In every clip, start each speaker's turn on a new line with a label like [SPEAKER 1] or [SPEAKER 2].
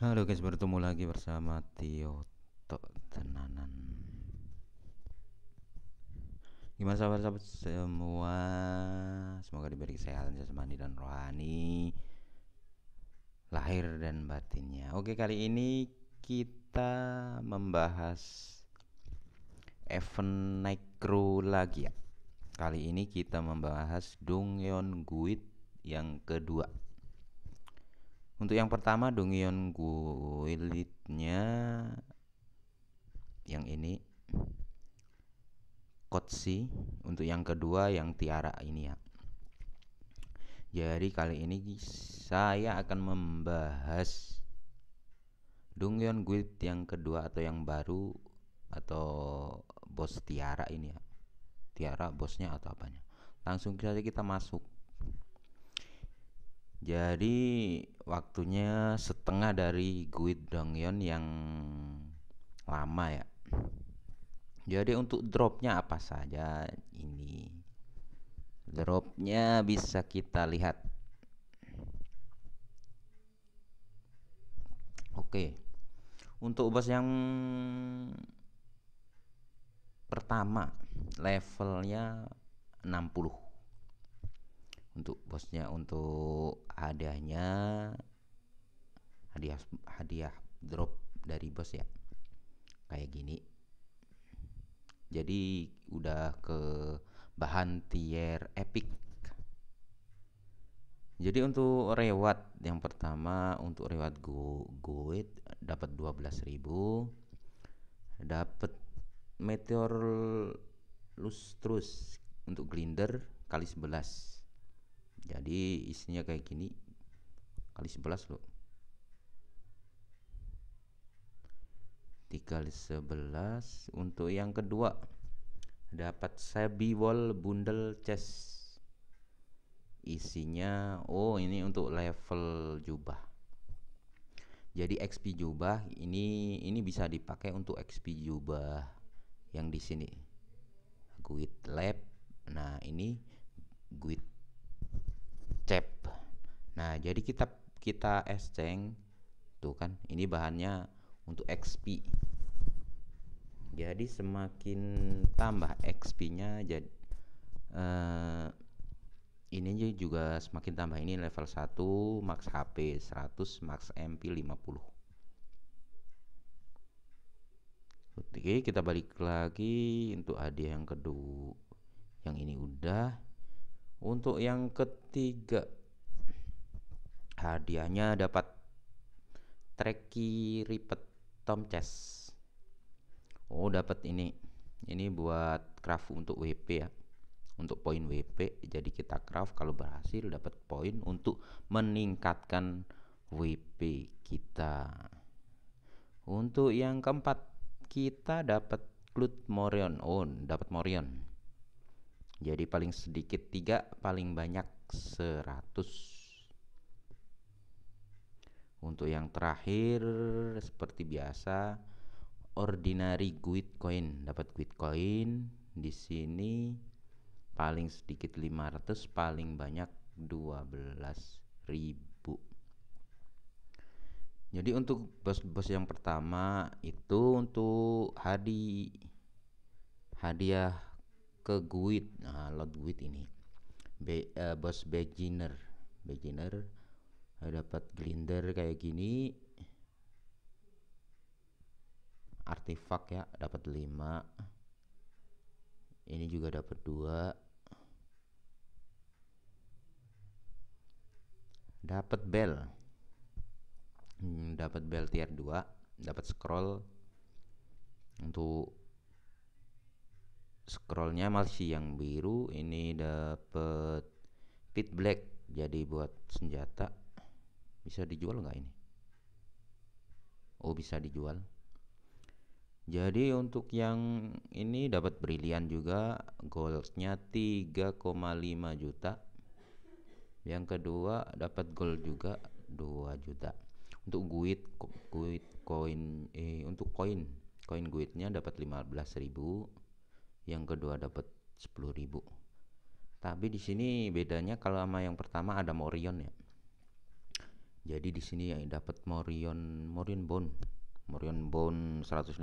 [SPEAKER 1] Halo guys, bertemu lagi bersama Tio Tok Tenanan. Gimana sahabat-sahabat semua? Semoga diberi kesehatan jasmani dan rohani, lahir dan batinnya. Oke, kali ini kita membahas event naik lagi ya. Kali ini kita membahas Dongyeon Guit yang kedua untuk yang pertama dungion guildnya yang ini Kotsi untuk yang kedua yang tiara ini ya jadi kali ini saya akan membahas dungion Guild yang kedua atau yang baru atau bos tiara ini ya tiara bosnya atau apanya langsung saja kita masuk jadi waktunya setengah dari Guid Dongyeon yang lama ya. Jadi untuk dropnya apa saja ini? Dropnya bisa kita lihat. Oke. Untuk bos yang pertama levelnya 60 untuk bosnya untuk hadiahnya hadiah hadiah drop dari bos ya kayak gini jadi udah ke bahan tier epic jadi untuk reward yang pertama untuk reward go goit dapat 12.000 dapat meteor lustrus untuk glinder kali 11 jadi isinya kayak gini kali 11 loh 3 kali 11 untuk yang kedua dapat Sebi Wall Bundle Chest isinya oh ini untuk level jubah jadi XP jubah ini ini bisa dipakai untuk XP jubah yang di sini guild lab nah ini guild Nah, jadi kita kita exchange tuh kan. Ini bahannya untuk XP. Jadi semakin tambah XP-nya jadi eh, ini juga semakin tambah ini level 1 max HP 100 max MP 50. Oke, kita balik lagi untuk hadiah yang kedua. Yang ini udah. Untuk yang ketiga hadiahnya dapat treki ripet tom chest oh dapat ini ini buat craft untuk WP ya untuk poin WP jadi kita craft kalau berhasil dapat poin untuk meningkatkan WP kita untuk yang keempat kita dapat Clut Morion oh dapat Morion jadi paling sedikit tiga paling banyak seratus untuk yang terakhir seperti biasa ordinary guid coin dapat guid coin di sini paling sedikit 500 paling banyak 12.000 jadi untuk bos-bos yang pertama itu untuk hadi hadiah ke guid nah lot guid ini Be, uh, bos beginner beginner Eh, dapat grinder kayak gini artefak ya dapat 5 ini juga dapat dua. dapat bell. Hmm, dapat bell tier 2 dapat scroll untuk scrollnya masih yang biru ini dapat pit black jadi buat senjata bisa dijual nggak ini oh bisa dijual jadi untuk yang ini dapat brilian juga goldnya 3,5 juta yang kedua dapat gold juga 2 juta untuk guit guit koin eh untuk koin koin guitnya dapat 15.000 yang kedua dapat 10.000 tapi di sini bedanya kalau sama yang pertama ada morion ya jadi di sini yang dapat Morion Morion Bone Morion Bone 150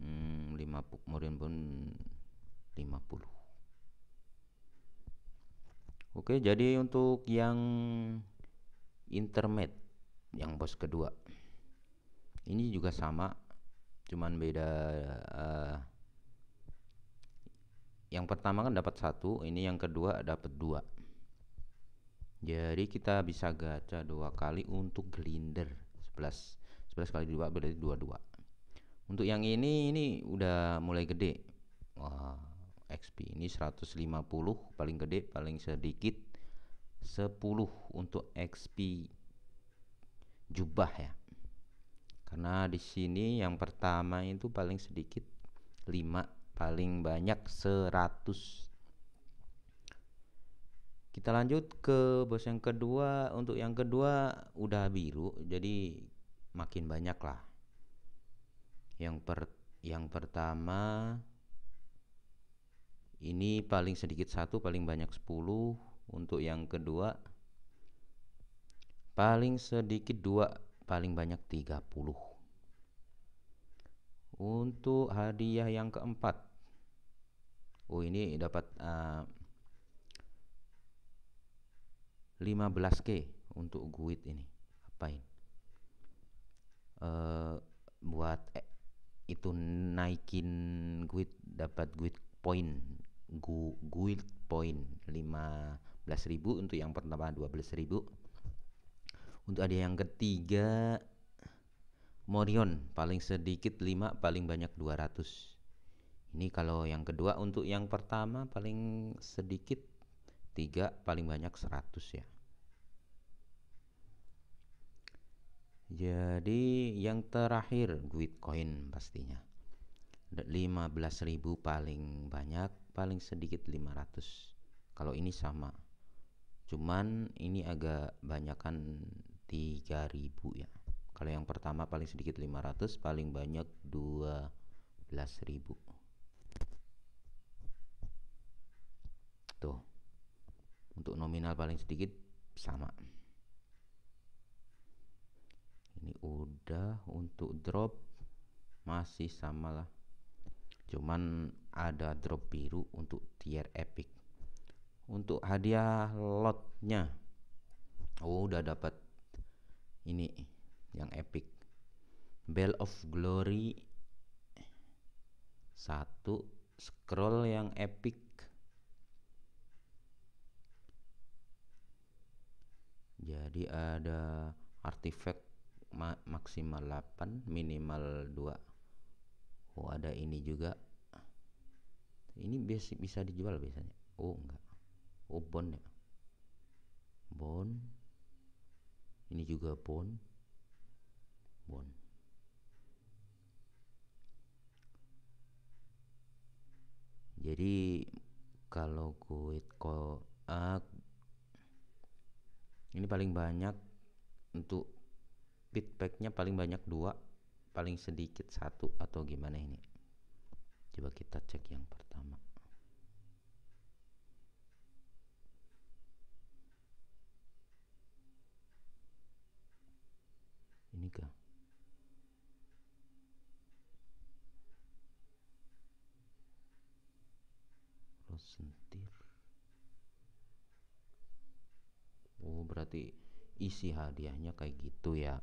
[SPEAKER 1] hmm, 5 Morion Bone 50 Oke jadi untuk yang intermed yang bos kedua ini juga sama cuman beda uh, yang pertama kan dapat satu ini yang kedua dapat dua jadi kita bisa gacha dua kali untuk glinder 11 11 kali dua berarti dua dua untuk yang ini ini udah mulai gede wah XP ini 150 paling gede paling sedikit 10 untuk XP jubah ya karena di sini yang pertama itu paling sedikit 5 paling banyak 100 kita lanjut ke bos yang kedua. Untuk yang kedua udah biru, jadi makin banyak lah. Yang per yang pertama ini paling sedikit satu paling banyak 10 untuk yang kedua paling sedikit dua paling banyak 30 untuk hadiah yang keempat Oh ini dapat uh, 15k untuk guit ini apain uh, buat eh, itu naikin guit dapat guit point gu, guit point 15.000 untuk yang pertama 12.000 untuk ada yang ketiga Morion paling sedikit 5 paling banyak 200 ini kalau yang kedua untuk yang pertama paling sedikit 3 paling banyak 100 ya jadi yang terakhir Bitcoin pastinya 15.000 paling banyak paling sedikit 500 kalau ini sama cuman ini agak banyakan 3000 ya kalau yang pertama paling sedikit 500 paling banyak 12.000 tuh untuk nominal paling sedikit sama ini udah untuk drop masih sama lah cuman ada drop biru untuk tier epic untuk hadiah lotnya oh udah dapat ini yang epic Bell of Glory satu scroll yang epic jadi ada artifact ma maksimal 8 minimal 2 Oh ada ini juga ini biasa bisa dijual biasanya oh enggak oh bond ya bond ini juga bond bond jadi kalau kuit ko ini paling banyak untuk feedbacknya paling banyak dua paling sedikit satu atau gimana ini coba kita cek yang pertama ini kah Rosentil berarti isi hadiahnya kayak gitu ya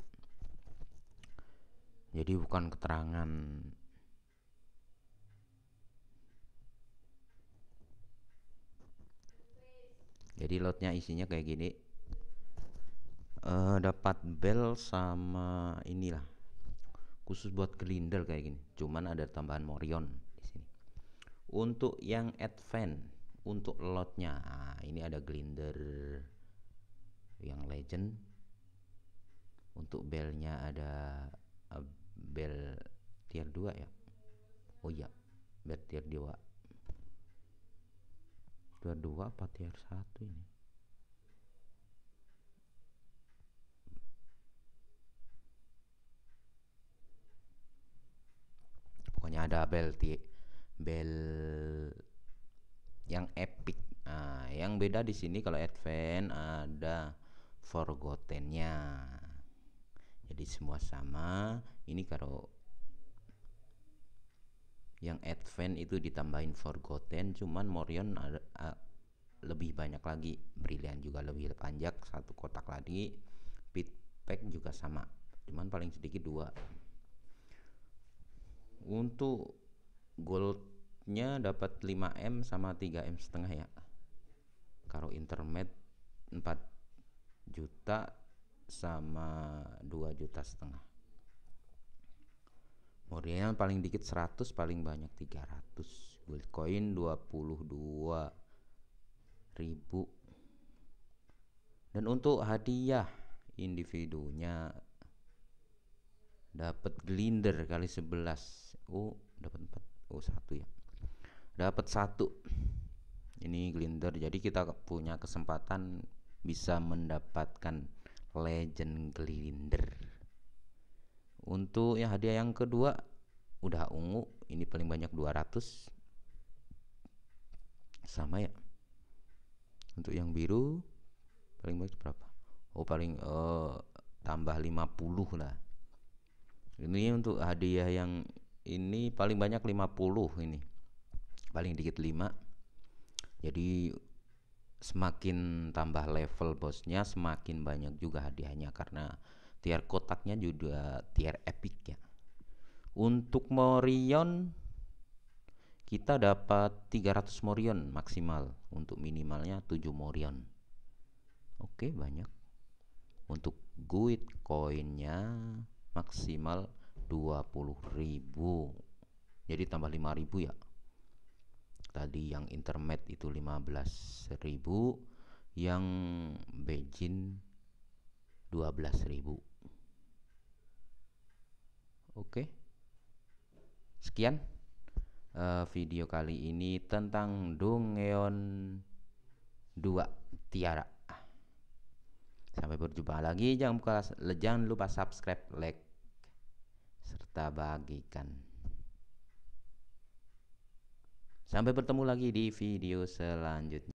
[SPEAKER 1] jadi bukan keterangan jadi lotnya isinya kayak gini uh, dapat bel sama inilah khusus buat gelinder kayak gini cuman ada tambahan morion di sini untuk yang advance untuk lotnya nah, ini ada gelinder yang legend untuk belnya ada uh, eh, bel tier 2 ya oh iya bel tier 2 tier 2 apa tier 1 ini pokoknya ada bel tier bel yang epic nah, yang beda di sini kalau advance ada forgottennya jadi semua sama ini kalau yang advent itu ditambahin forgotten cuman morion ada, uh, lebih banyak lagi brilian juga lebih panjang satu kotak lagi feedback juga sama cuman paling sedikit dua untuk goldnya dapat 5M sama 3M setengah ya kalau intermed 4 juta sama 2 juta setengah Murninya paling dikit 100 paling banyak 300 Bitcoin 22 ribu dan untuk hadiah individunya dapat glinder kali 11 oh dapat 4 oh satu ya dapat satu ini glinder jadi kita punya kesempatan bisa mendapatkan legend gelinder untuk ya hadiah yang kedua udah ungu ini paling banyak 200 sama ya untuk yang biru paling banyak berapa oh paling uh, tambah 50 lah ini untuk hadiah yang ini paling banyak 50 ini paling dikit 5 jadi semakin tambah level bosnya semakin banyak juga hadiahnya karena tier kotaknya juga tier epic ya untuk Morion kita dapat 300 Morion maksimal untuk minimalnya 7 Morion oke banyak untuk guid koinnya maksimal 20.000 jadi tambah 5.000 ya tadi yang internet itu 15.000 yang Beijing 12.000 Oke sekian uh, video kali ini tentang Dongeon 2 Tiara sampai berjumpa lagi jangan lupa, jangan lupa subscribe like serta bagikan Sampai bertemu lagi di video selanjutnya.